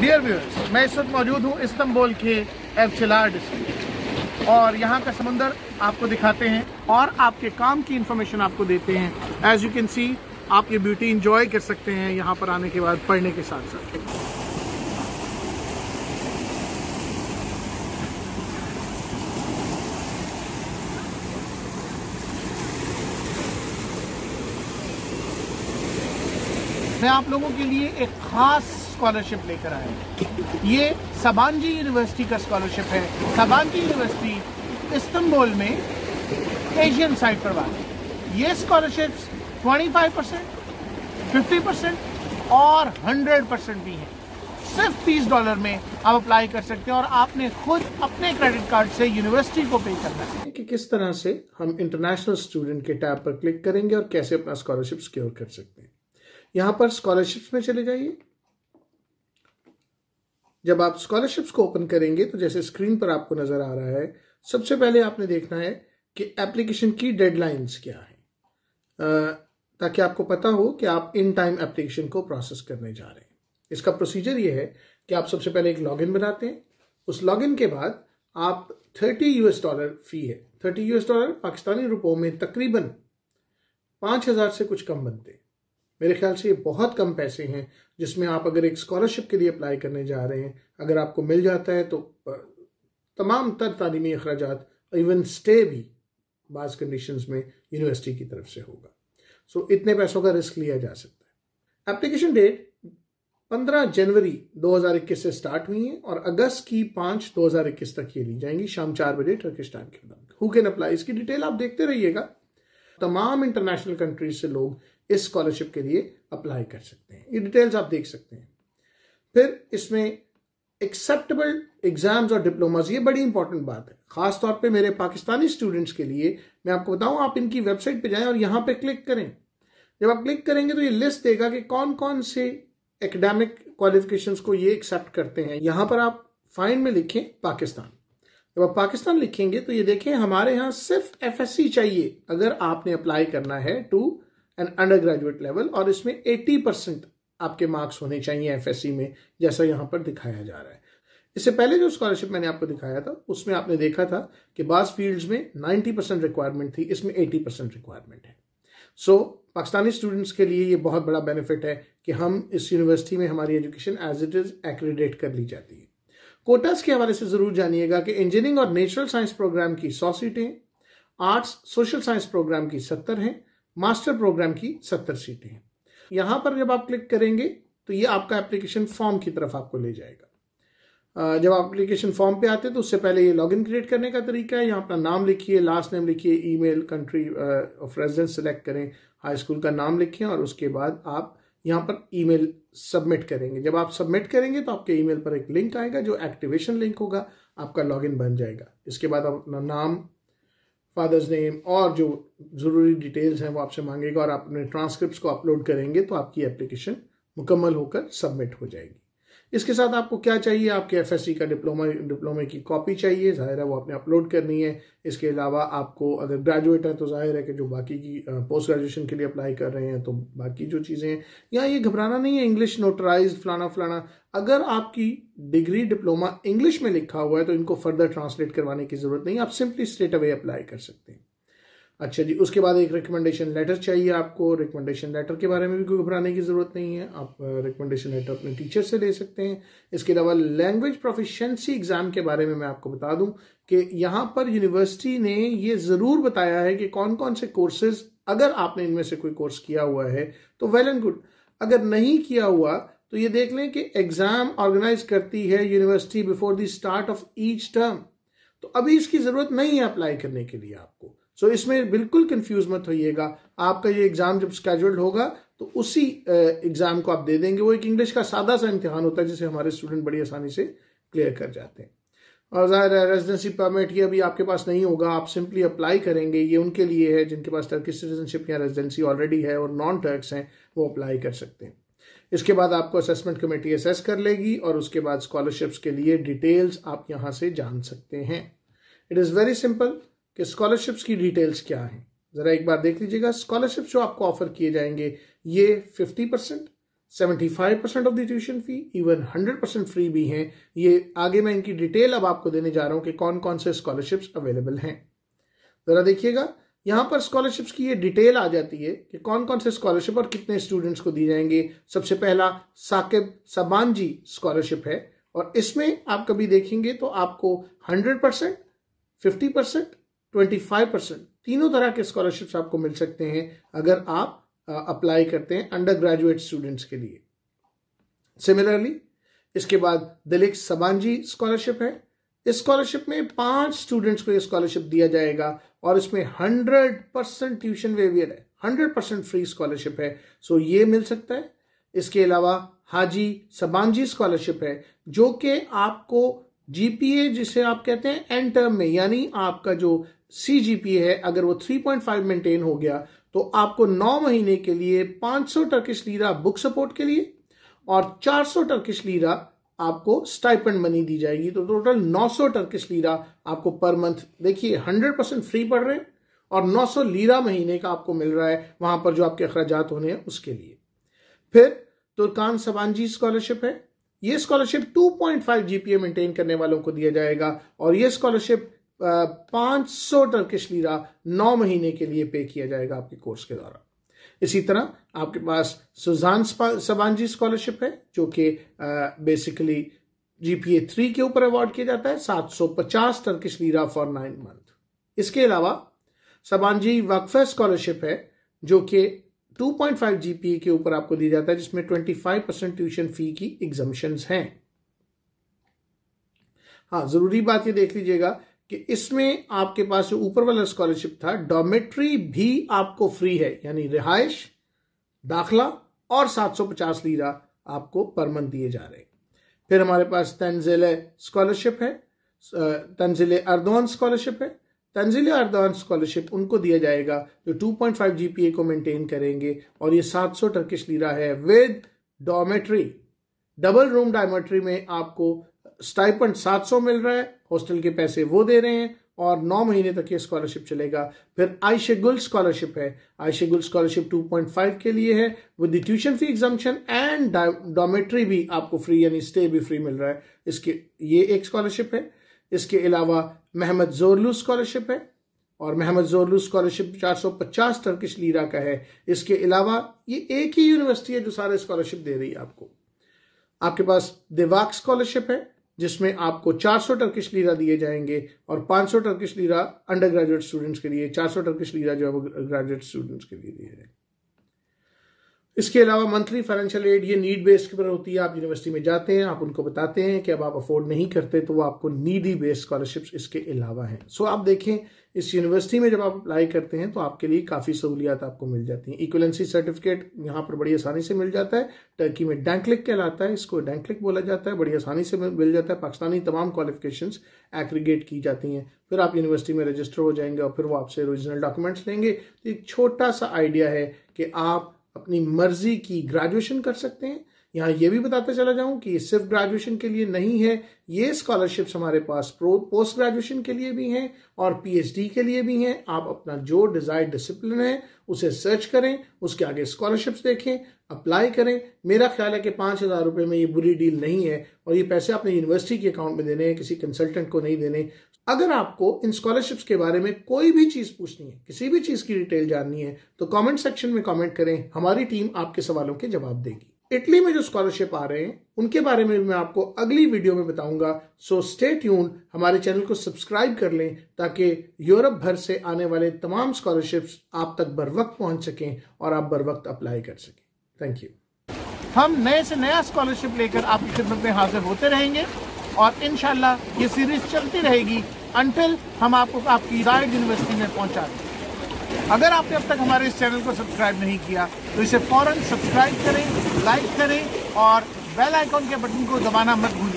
dear viewers मैं इस वक्त मौजूद हूँ इस्तंबुल के एफचिलार डिस्ट्रिक्ट और यहाँ का समंदर आपको दिखाते हैं और आपके काम की इंफॉर्मेशन आपको देते हैं एज यू कैन सी आप ये ब्यूटी इंजॉय कर सकते हैं यहाँ पर आने के बाद पढ़ने के साथ साथ मैं आप लोगों के लिए एक ख़ास स्कॉलरशिप लेकर आया ये सबानजी यूनिवर्सिटी का स्कॉलरशिप है सबानजी यूनिवर्सिटी इस्तंबुल में एशियन साइड पर वाले ये स्कॉलरशिप 25 परसेंट फिफ्टी परसेंट और 100 परसेंट भी हैं सिर्फ 30 डॉलर में आप अप्लाई कर सकते हैं और आपने खुद अपने क्रेडिट कार्ड से यूनिवर्सिटी को पे करना है कि किस तरह से हम इंटरनेशनल स्टूडेंट के टैब पर क्लिक करेंगे और कैसे अपना स्कॉलरशिप सिक्योर कर सकते हैं यहां पर स्कॉलरशिप्स में चले जाइए जब आप स्कॉलरशिप्स को ओपन करेंगे तो जैसे स्क्रीन पर आपको नजर आ रहा है सबसे पहले आपने देखना है कि एप्लीकेशन की डेडलाइंस क्या है ताकि आपको पता हो कि आप इन टाइम एप्लीकेशन को प्रोसेस करने जा रहे हैं इसका प्रोसीजर यह है कि आप सबसे पहले एक लॉगिन बनाते हैं उस लॉगिन के बाद आप 30 यूएस डॉलर फी है 30 यूएस डॉलर पाकिस्तानी रुपयों में तकरीबन 5000 से कुछ कम बनते हैं मेरे ख्याल से ये बहुत कम पैसे हैं जिसमें आप अगर एक स्कॉलरशिप के लिए अप्लाई करने जा रहे हैं अगर आपको मिल जाता है तो तमाम तर तलीमी अखराज इवन स्टे भी बाज़ कंडीशन में यूनिवर्सिटी की तरफ से होगा सो so, इतने पैसों का रिस्क लिया जा सकता है एप्लीकेशन डेट 15 जनवरी 2021 से स्टार्ट हुई है और अगस्त की 5 2021 तक ये ली जाएंगी शाम चार बजे टर्किश टाइम के मुताबिक हु कैन अप्लाई इसकी डिटेल आप देखते रहिएगा तमाम इंटरनेशनल कंट्रीज से लोग इस स्कॉलरशिप के लिए अप्लाई कर सकते हैं ये डिटेल्स आप देख सकते हैं फिर इसमें एक्सेप्टेबल एग्जाम्स और डिप्लोमाज ये बड़ी इंपॉर्टेंट बात है खास तौर पे मेरे पाकिस्तानी स्टूडेंट्स के लिए मैं आपको बताऊं आप इनकी वेबसाइट पे जाएं और यहां पे क्लिक करें जब आप क्लिक करेंगे तो ये लिस्ट देगा कि कौन कौन से एकेडमिक क्वालिफिकेशन को ये एक्सेप्ट करते हैं यहां पर आप फाइन में लिखें पाकिस्तान जब आप पाकिस्तान लिखेंगे तो ये देखें हमारे यहाँ सिर्फ एफ चाहिए अगर आपने अप्लाई करना है to and undergraduate level और इसमें 80 परसेंट आपके मार्क्स होने चाहिए एफ में जैसा यहाँ पर दिखाया जा रहा है इससे पहले जो स्कॉलरशिप मैंने आपको दिखाया था उसमें आपने देखा था कि बास फील्ड्स में 90 परसेंट रिक्वायरमेंट थी इसमें 80 परसेंट रिक्वायरमेंट है सो so, पाकिस्तानी स्टूडेंट्स के लिए ये बहुत बड़ा बेनिफिट है कि हम इस यूनिवर्सिटी में हमारी education as it is accredit कर ली जाती है कोटास के हवाले से ज़रूर जानिएगा कि इंजीनियरिंग और नेचुरल साइंस प्रोग्राम की सौ सीटें आर्ट्स सोशल साइंस प्रोग्राम की सत्तर हैं मास्टर प्रोग्राम की सत्तर सीटें हैं यहाँ पर जब आप क्लिक करेंगे तो ये आपका एप्लीकेशन फॉर्म की तरफ आपको ले जाएगा जब आप एप्लीकेशन फॉर्म पे आते हैं तो उससे पहले ये लॉगिन क्रिएट करने का तरीका है यहाँ अपना नाम लिखिए लास्ट नेम लिखिए email country of residence select करें हाई स्कूल का नाम लिखें और उसके बाद आप यहाँ पर ईमेल सबमिट करेंगे जब आप सबमिट करेंगे तो आपके ईमेल पर एक लिंक आएगा जो एक्टिवेशन लिंक होगा आपका लॉगिन बन जाएगा इसके बाद आप अपना नाम फादर्स नेम और जो ज़रूरी डिटेल्स हैं वो आपसे मांगेगा और आप अपने ट्रांसक्रिप्ट को अपलोड करेंगे तो आपकी एप्लीकेशन मुकम्मल होकर सबमिट हो जाएगी इसके साथ आपको क्या चाहिए आपके एफ का डिप्लोमा डिप्लोमे की कॉपी चाहिए ज़ाहिर है वो आपने अपलोड करनी है इसके अलावा आपको अगर ग्रेजुएट है तो ज़ाहिर है कि जो बाकी की पोस्ट ग्रेजुएशन के लिए अप्लाई कर रहे हैं तो बाकी जो चीज़ें हैं यहाँ ये घबराना नहीं है इंग्लिश नोटराइज फलाना फलाना अगर आपकी डिग्री डिप्लोमा इंग्लिश में लिखा हुआ है तो इनको फर्दर ट्रांसलेट करवाने की ज़रूरत नहीं आप सिंपली स्ट्रेट अवे अप्लाई कर सकते हैं अच्छा जी उसके बाद एक रिकमेंडेशन लेटर चाहिए आपको रिकमेंडेशन लेटर के बारे में भी कोई घबराने की ज़रूरत नहीं है आप रिकमेंडेशन uh, लेटर अपने टीचर से ले सकते हैं इसके अलावा लैंग्वेज प्रोफिशेंसी एग्ज़ाम के बारे में मैं आपको बता दूं कि यहाँ पर यूनिवर्सिटी ने ये ज़रूर बताया है कि कौन कौन से कोर्सेज अगर आपने इनमें से कोई कोर्स किया हुआ है तो वेल एंड गुड अगर नहीं किया हुआ तो ये देख लें कि एग्ज़ाम ऑर्गेनाइज करती है university before the start of each term तो अभी इसकी ज़रूरत नहीं है अप्लाई करने के लिए आपको सो so, इसमें बिल्कुल कंफ्यूज मत होइएगा आपका ये एग्जाम जब स्केजल्ड होगा तो उसी एग्जाम को आप दे देंगे वो एक इंग्लिश का सादा सा इम्तिहान होता है जिसे हमारे स्टूडेंट बड़ी आसानी से क्लियर कर जाते हैं और ज़ाहिर है रेजिडेंसी परमिट ये अभी आपके पास नहीं होगा आप सिंपली अप्लाई करेंगे ये उनके लिए है जिनके पास टर्की सिटीजनशिप या रेजिडेंसी ऑलरेडी है और नॉन टर्क्स हैं वो अप्लाई कर सकते हैं इसके बाद आपको असेसमेंट कमेटी असेस कर लेगी और उसके बाद स्कॉलरशिप्स के लिए डिटेल्स आप यहाँ से जान सकते हैं इट इज़ वेरी सिंपल कि स्कॉलरशिप्स की डिटेल्स क्या हैं ज़रा एक बार देख लीजिएगा स्कॉलरशिप जो आपको ऑफर किए जाएंगे ये 50 percent seventy five percent of the tuition fee even hundred percent free भी हैं ये आगे मैं इनकी डिटेल अब आपको देने जा रहा हूँ कि कौन कौन से स्कॉलरशिप्स अवेलेबल हैं ज़रा देखिएगा यहाँ पर स्कॉलरशिप्स की ये डिटेल आ जाती है कि कौन कौन से स्कॉलरशिप और कितने स्टूडेंट्स को दी जाएंगे सबसे पहला साकिब सबान जी स्कॉलरशिप है और इसमें आप कभी देखेंगे तो आपको hundred percent fifty percent 25 percent तीनों तरह के स्कॉलरशिप्स आपको मिल सकते हैं अगर आप अप्लाई करते हैं अंडर ग्रेजुएट स्टूडेंट्स के लिए सिमिलरली इसके बाद दिलीप सबांजी स्कॉलरशिप है इस स्कॉलरशिप में पांच स्टूडेंट्स को यह स्कॉलरशिप दिया जाएगा और इसमें हंड्रेड परसेंट ट्यूशन वेवियर है हंड्रेड परसेंट फ्री स्कॉलरशिप है सो ये मिल सकता है इसके अलावा हाजी सबानजी स्कॉलरशिप है जो कि आपको जीपीए जिसे आप कहते हैं एंड टर्म में यानी आपका जो सी है अगर वो 3.5 मेंटेन हो गया तो आपको 9 महीने के लिए 500 टर्किश लीरा बुक सपोर्ट के लिए और 400 टर्किश लीरा आपको स्टाइपेंड मनी दी जाएगी तो टोटल 900 टर्किश लीरा आपको पर मंथ देखिए 100 परसेंट फ्री पड़ रहे हैं और 900 लीरा महीने का आपको मिल रहा है वहां पर जो आपके अखराज होने हैं उसके लिए फिर तुर्कान सबानजी स्कॉलरशिप है ये स्कॉलरशिप 2.5 जीपीए मेंटेन करने वालों को दिया जाएगा और ये स्कॉलरशिप पांच सौ टर्किश लीरा नौ महीने के लिए पे किया जाएगा आपके कोर्स के द्वारा इसी तरह आपके पास सुजान सबानजी स्कॉलरशिप है जो कि बेसिकली जीपीए थ्री के ऊपर अवार्ड किया जाता है सात पचास Turkish lira for nine month इसके अलावा सबानजी वक्फे स्कॉलरशिप है जो कि 2.5 जीपीए के ऊपर आपको दिया जाता है जिसमें 25 परसेंट ट्यूशन फी की एग्जामिशन हैं हाँ जरूरी बात ये देख लीजिएगा कि इसमें आपके पास जो ऊपर वाला स्कॉलरशिप था डॉमेट्री भी आपको फ्री है यानी रिहायश दाखला और 750 लीरा आपको पर मंथ दिए जा रहे फिर हमारे पास तंजिल स्कॉलरशिप है तंजिल अर्दवान स्कॉलरशिप है तंजिल अर्दवान स्कॉलरशिप उनको दिया जाएगा जो 2.5 जीपीए को मेंटेन करेंगे और ये 700 टर्किश लीरा है with dormitory double room dormitory में आपको स्टाइपेंड 700 मिल रहा है हॉस्टल के पैसे वो दे रहे हैं और नौ महीने तक ये स्कॉलरशिप चलेगा फिर आयशे गुल स्कॉलरशिप है आयशे गुल स्कॉलरशिप 2.5 के लिए है with tuition fee examination and dormitory भी आपको फ्री यानी स्टे भी फ्री मिल रहा है इसके ये एक स्कॉलरशिप है इसके अलावा महमद जोरलू स्कॉलरशिप है और Mehmet Zorlu scholarship 450 Turkish lira का है इसके अलावा ये एक ही यूनिवर्सिटी है जो सारे स्कॉलरशिप दे रही है आपको आपके पास देवाक स्कॉलरशिप है जिसमें आपको 400 टर्किश लीरा दिए जाएंगे और 500 Turkish lira undergraduate students के लिए 400 टर्किश लीरा जो है वो ग्रेजुएट स्टूडेंट्स के लिए दिए जाएंगे इसके अलावा मंथली फाइनेंशियल एड ये नीड बेस्ड पर होती है आप यूनिवर्सिटी में जाते हैं आप उनको बताते हैं कि अब आप अफोर्ड नहीं करते तो वो आपको नीडी बेस्ड स्कॉलरशिप्स इसके अलावा हैं सो आप देखें इस यूनिवर्सिटी में जब आप अप्लाई करते हैं तो आपके लिए काफ़ी सहूलियात आपको मिल जाती हैं इक्वलेंसी सर्टिफिकेट यहाँ पर बड़ी आसानी से मिल जाता है टर्की में डैंकलिक कहलाता है इसको डैंकलिक बोला जाता है बड़ी आसानी से मिल जाता है पाकिस्तानी तमाम क्वालिफिकेशंस एग्रीगेट की जाती हैं फिर आप यूनिवर्सिटी में रजिस्टर हो जाएंगे और फिर वो आपसे ओरिजिनल डॉक्यूमेंट्स लेंगे तो एक छोटा सा आइडिया है कि आप अपनी मर्जी की ग्रेजुएशन कर सकते हैं यहाँ यह भी बताते चला जाऊं कि सिर्फ ग्रेजुएशन के लिए नहीं है ये स्कॉलरशिप्स हमारे पास पोस्ट ग्रेजुएशन के लिए भी हैं और पीएचडी के लिए भी हैं आप अपना जो डिजायर डिसिप्लिन है उसे सर्च करें उसके आगे स्कॉलरशिप्स देखें अप्लाई करें मेरा ख्याल है कि पांच हज़ार रुपये में ये बुरी डील नहीं है और ये पैसे आपने यूनिवर्सिटी के अकाउंट में देने हैं किसी कंसल्टेंट को नहीं देने अगर आपको इन स्कॉलरशिप्स के बारे में कोई भी चीज़ पूछनी है किसी भी चीज़ की डिटेल जाननी है तो कमेंट सेक्शन में कमेंट करें हमारी टीम आपके सवालों के जवाब देगी इटली में जो स्कॉलरशिप आ रहे हैं उनके बारे में मैं आपको अगली वीडियो में बताऊंगा सो स्टे ट्यून हमारे चैनल को सब्सक्राइब कर लें ताकि यूरोप भर से आने वाले तमाम स्कॉलरशिप्स आप तक बर वक्त पहुंच सकें और आप बर वक्त अप्लाई कर सकें थैंक यू हम नए से नया स्कॉलरशिप लेकर आपकी खिदमत में हाजिर होते रहेंगे और इन ये सीरीज चलती रहेगी अनटिल हम आपको आपकी डायरेक्ट यूनिवर्सिटी में पहुंचा दें अगर आपने अब तक हमारे इस चैनल को सब्सक्राइब नहीं किया तो इसे फ़ौरन सब्सक्राइब करें लाइक करें और बेल आइकॉन के बटन को दबाना मत भूलें